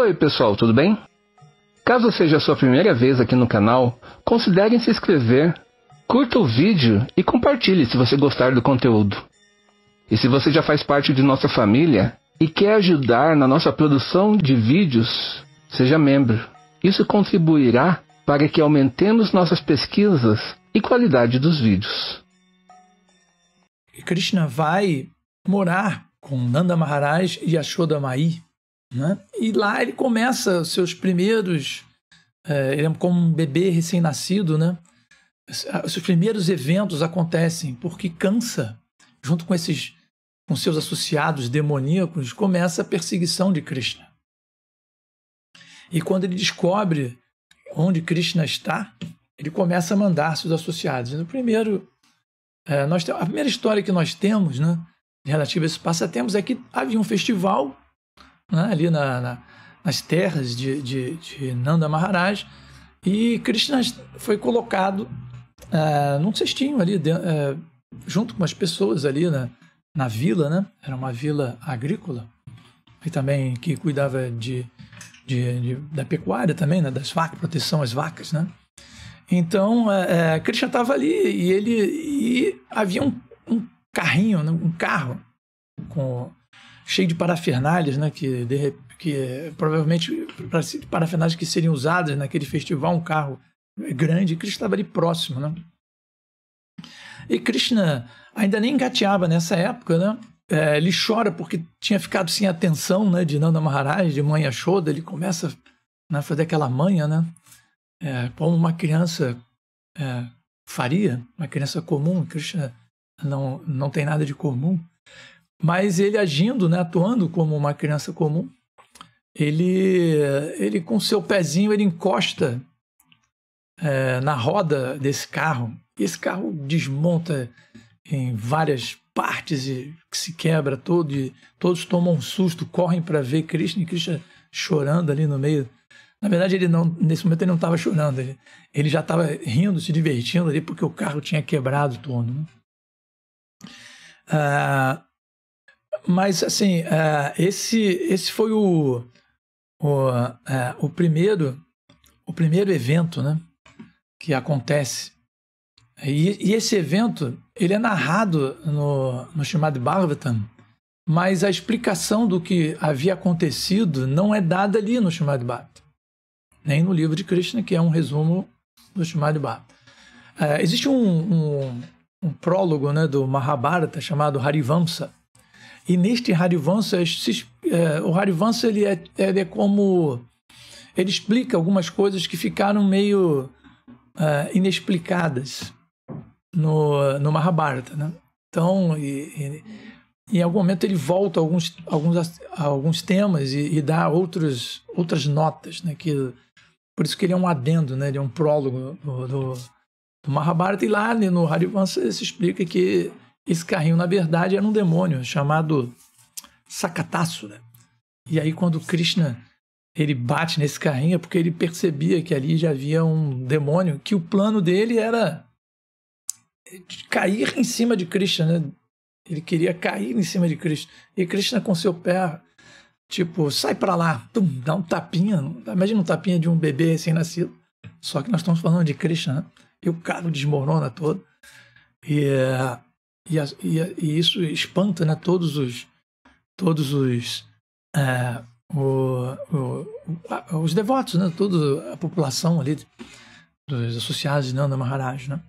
Oi, pessoal, tudo bem? Caso seja a sua primeira vez aqui no canal, considere se inscrever, curta o vídeo e compartilhe se você gostar do conteúdo. E se você já faz parte de nossa família e quer ajudar na nossa produção de vídeos, seja membro. Isso contribuirá para que aumentemos nossas pesquisas e qualidade dos vídeos. E Krishna vai morar com Nanda Maharaj e Ashoda Mai né? E lá ele começa seus primeiros. É, ele é como um bebê recém-nascido, né? Seus primeiros eventos acontecem porque cansa, junto com esses, com seus associados demoníacos, começa a perseguição de Krishna. E quando ele descobre onde Krishna está, ele começa a mandar seus associados. No então, primeiro, é, nós, a primeira história que nós temos, né, relativa a esse passatempos, é que havia um festival né, ali na, na, nas terras de, de, de, Nanda Maharaj. E Krishna foi colocado é, num cestinho ali, de, é, junto com as pessoas ali na, na vila, né? Era uma vila agrícola e também que cuidava de, de, de da pecuária também, né? Das vacas, proteção às vacas, né? Então, é, é, Krishna estava ali e ele e havia um, um carrinho, né? um carro com cheio de parafernálias, né? Que, de, que eh, provavelmente parafernálias que seriam usadas naquele festival, um carro eh, grande, Krishna estava ali próximo, né? E Krishna ainda nem engateava nessa época, né? É, ele chora porque tinha ficado sem atenção, né? De Nanda Maharaj, de mãe Ashoda, ele começa né, a fazer aquela manha, né? É, como uma criança é, faria, uma criança comum, Krishna não, não tem nada de comum. Mas ele agindo, né, atuando como uma criança comum, ele, ele com seu pezinho ele encosta é, na roda desse carro. Esse carro desmonta em várias partes e se quebra todo e todos tomam um susto, correm para ver Krishna e Krishna chorando ali no meio. Na verdade, ele não, nesse momento ele não estava chorando, ele, ele já estava rindo, se divertindo ali porque o carro tinha quebrado todo. Né? Ah, mas, assim, uh, esse, esse foi o, o, uh, o, primeiro, o primeiro evento né, que acontece. E, e esse evento ele é narrado no, no chamado Bhagavatam, mas a explicação do que havia acontecido não é dada ali no chamado Bhagavatam, nem no livro de Krishna, que é um resumo do chamado Bhagavatam. Uh, existe um, um, um prólogo né, do Mahabharata chamado Harivamsa, e neste Harivansa, é, o Harivansa ele é, é, ele é como. Ele explica algumas coisas que ficaram meio uh, inexplicadas no, no Mahabharata. Né? Então, e, e, em algum momento ele volta a alguns, alguns, a alguns temas e, e, dá outros, outras notas. Né? Que, por isso que ele é um adendo, né? ele é um prólogo do, do, do Mahabharata. E lá né, no Harivansa se explica que esse carrinho, na verdade, era um demônio chamado Sakatasura. Né? E aí, quando Krishna ele bate nesse carrinho, é porque ele percebia que ali já havia um demônio, que o plano dele era cair em cima de Krishna, né? Ele queria cair em cima de Krishna. E Krishna, com seu pé, tipo, sai para lá, dá um tapinha. Imagina um tapinha de um bebê recém-nascido. Só que nós estamos falando de Krishna, né? E o carro desmorona todo. E. E, e, e isso espanta né, todos os. Todos os. É, o, o, os devotos, né? toda a população ali dos associados de Nanda Maharaj. Né?